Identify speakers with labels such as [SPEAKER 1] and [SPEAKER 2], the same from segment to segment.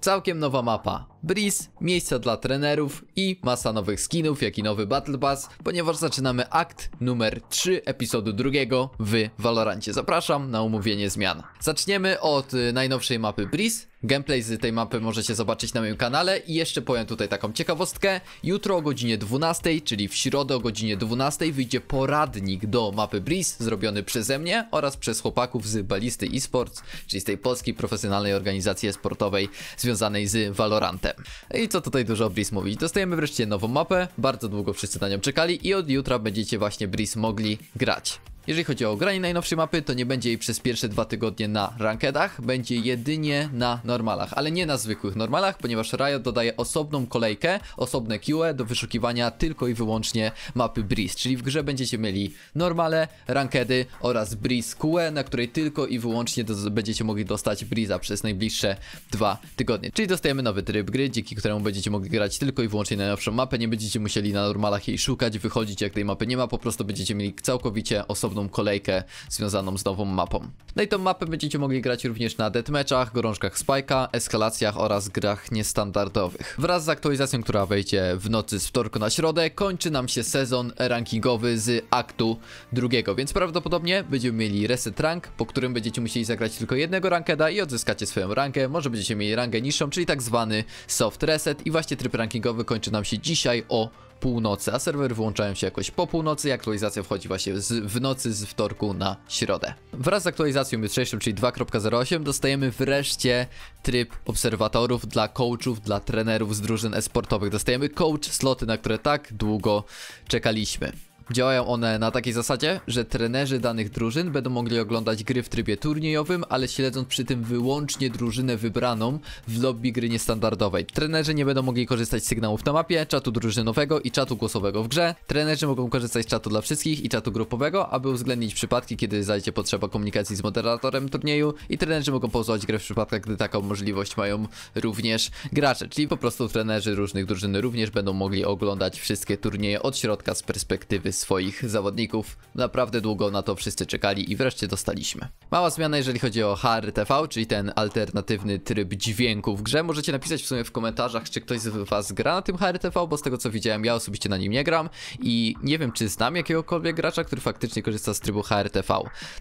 [SPEAKER 1] Całkiem nowa mapa, Breeze, miejsca dla trenerów i masa nowych skinów, jak i nowy Battle Pass, ponieważ zaczynamy akt numer 3 epizodu drugiego w Valorancie. Zapraszam na omówienie zmian. Zaczniemy od y, najnowszej mapy Breeze, Gameplay z tej mapy możecie zobaczyć na moim kanale i jeszcze powiem tutaj taką ciekawostkę. Jutro o godzinie 12, czyli w środę o godzinie 12 wyjdzie poradnik do mapy Breeze zrobiony przeze mnie oraz przez chłopaków z Balisty eSports, czyli z tej polskiej profesjonalnej organizacji sportowej związanej z Valorantem. I co tutaj dużo o Breeze mówić. Dostajemy wreszcie nową mapę, bardzo długo wszyscy na nią czekali i od jutra będziecie właśnie Breeze mogli grać. Jeżeli chodzi o granie najnowszej mapy, to nie będzie jej przez pierwsze dwa tygodnie na rankedach, będzie jedynie na normalach, ale nie na zwykłych normalach, ponieważ Riot dodaje osobną kolejkę, osobne QE do wyszukiwania tylko i wyłącznie mapy Breeze, czyli w grze będziecie mieli normale, rankedy oraz Breeze QE, na której tylko i wyłącznie będziecie mogli dostać Breeza przez najbliższe dwa tygodnie. Czyli dostajemy nowy tryb gry, dzięki któremu będziecie mogli grać tylko i wyłącznie najnowszą mapę, nie będziecie musieli na normalach jej szukać, wychodzić jak tej mapy nie ma, po prostu będziecie mieli całkowicie osobną pewną kolejkę związaną z nową mapą. No i tą mapę będziecie mogli grać również na deathmatchach, gorączkach spajka, eskalacjach oraz grach niestandardowych. Wraz z aktualizacją, która wejdzie w nocy z wtorku na środę, kończy nam się sezon rankingowy z aktu drugiego, więc prawdopodobnie będziemy mieli reset rank, po którym będziecie musieli zagrać tylko jednego rankeda i odzyskacie swoją rankę, może będziecie mieli rangę niższą, czyli tak zwany soft reset i właśnie tryb rankingowy kończy nam się dzisiaj o północy, a serwery wyłączają się jakoś po północy aktualizacja wchodzi właśnie z, w nocy z wtorku na środę. Wraz z aktualizacją jutrzejszą, czyli 2.08 dostajemy wreszcie tryb obserwatorów dla coachów, dla trenerów z drużyn esportowych. Dostajemy coach sloty, na które tak długo czekaliśmy. Działają one na takiej zasadzie, że trenerzy danych drużyn będą mogli oglądać gry w trybie turniejowym, ale śledząc przy tym wyłącznie drużynę wybraną w lobby gry niestandardowej. Trenerzy nie będą mogli korzystać z sygnałów na mapie, czatu drużynowego i czatu głosowego w grze. Trenerzy mogą korzystać z czatu dla wszystkich i czatu grupowego, aby uwzględnić przypadki, kiedy zajdzie potrzeba komunikacji z moderatorem turnieju i trenerzy mogą pozwać grę w przypadkach, gdy taką możliwość mają również gracze, czyli po prostu trenerzy różnych drużyn również będą mogli oglądać wszystkie turnieje od środka z perspektywy swoich zawodników. Naprawdę długo na to wszyscy czekali i wreszcie dostaliśmy. Mała zmiana jeżeli chodzi o HR TV, czyli ten alternatywny tryb dźwięku w grze. Możecie napisać w sumie w komentarzach, czy ktoś z was gra na tym HR TV, bo z tego co widziałem ja osobiście na nim nie gram i nie wiem czy znam jakiegokolwiek gracza, który faktycznie korzysta z trybu HR TV.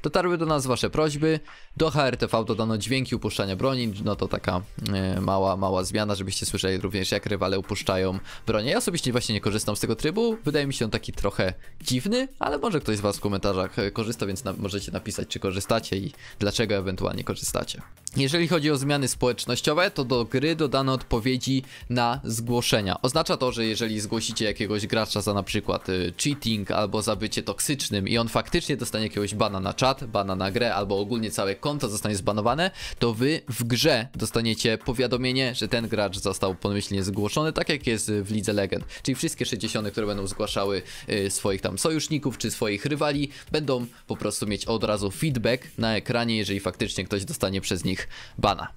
[SPEAKER 1] Dotarły do nas wasze prośby, do HR TV dodano dźwięki upuszczania broni, no to taka e, mała, mała zmiana, żebyście słyszeli również jak rywale upuszczają bronię. Ja osobiście właśnie nie korzystam z tego trybu, wydaje mi się on taki trochę dziwny, ale może ktoś z was w komentarzach e, korzysta, więc na możecie napisać, czy korzystacie i dlaczego ewentualnie korzystacie. Jeżeli chodzi o zmiany społecznościowe, to do gry dodano odpowiedzi na zgłoszenia. Oznacza to, że jeżeli zgłosicie jakiegoś gracza za na przykład e, cheating albo za bycie toksycznym i on faktycznie dostanie jakiegoś bana na czat, bana na grę albo ogólnie całe konto zostanie zbanowane, to wy w grze dostaniecie powiadomienie, że ten gracz został pomyślnie zgłoszony, tak jak jest w Lidze Legend. Czyli wszystkie 60, które będą zgłaszały e, swoje swoich tam sojuszników czy swoich rywali, będą po prostu mieć od razu feedback na ekranie, jeżeli faktycznie ktoś dostanie przez nich bana.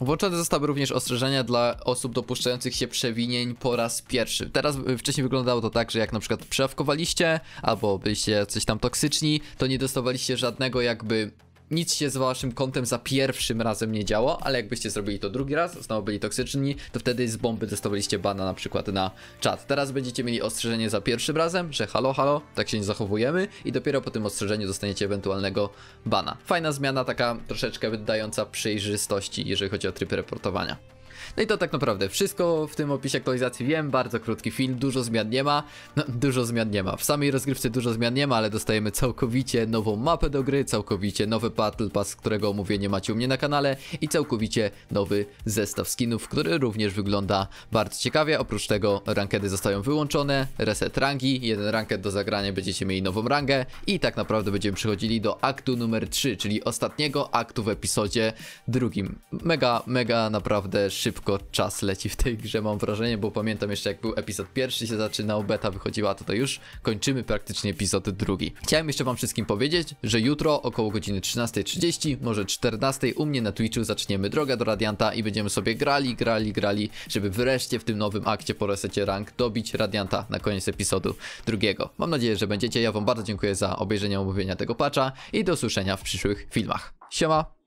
[SPEAKER 1] Włączone zostały również ostrzeżenia dla osób dopuszczających się przewinień po raz pierwszy. Teraz y, wcześniej wyglądało to tak, że jak na przykład przeawkowaliście albo byliście coś tam toksyczni, to nie dostawaliście żadnego jakby nic się z waszym kontem za pierwszym razem nie działo, ale jakbyście zrobili to drugi raz, znowu byli toksyczni, to wtedy z bomby dostawaliście bana na przykład na czat. Teraz będziecie mieli ostrzeżenie za pierwszym razem, że halo, halo, tak się nie zachowujemy i dopiero po tym ostrzeżeniu dostaniecie ewentualnego bana. Fajna zmiana, taka troszeczkę wydająca przejrzystości, jeżeli chodzi o tryb reportowania. No i to tak naprawdę wszystko w tym opisie aktualizacji wiem, bardzo krótki film, dużo zmian nie ma, no dużo zmian nie ma, w samej rozgrywce dużo zmian nie ma, ale dostajemy całkowicie nową mapę do gry, całkowicie nowy Battle Pass, którego omówienie macie u mnie na kanale i całkowicie nowy zestaw skinów, który również wygląda bardzo ciekawie, oprócz tego rankedy zostają wyłączone, reset rangi, jeden ranket do zagrania będziecie mieli nową rangę i tak naprawdę będziemy przechodzili do aktu numer 3, czyli ostatniego aktu w epizodzie drugim. Mega, mega naprawdę szybko szybko czas leci w tej grze, mam wrażenie, bo pamiętam jeszcze jak był epizod pierwszy się zaczynał, beta wychodziła, to to już kończymy praktycznie epizod drugi. Chciałem jeszcze wam wszystkim powiedzieć, że jutro około godziny 13.30, może 14.00 u mnie na Twitchu zaczniemy drogę do Radianta i będziemy sobie grali, grali, grali, żeby wreszcie w tym nowym akcie po resecie rank dobić Radianta na koniec epizodu drugiego. Mam nadzieję, że będziecie. Ja wam bardzo dziękuję za obejrzenie omówienia tego patcha i do usłyszenia w przyszłych filmach. Siema!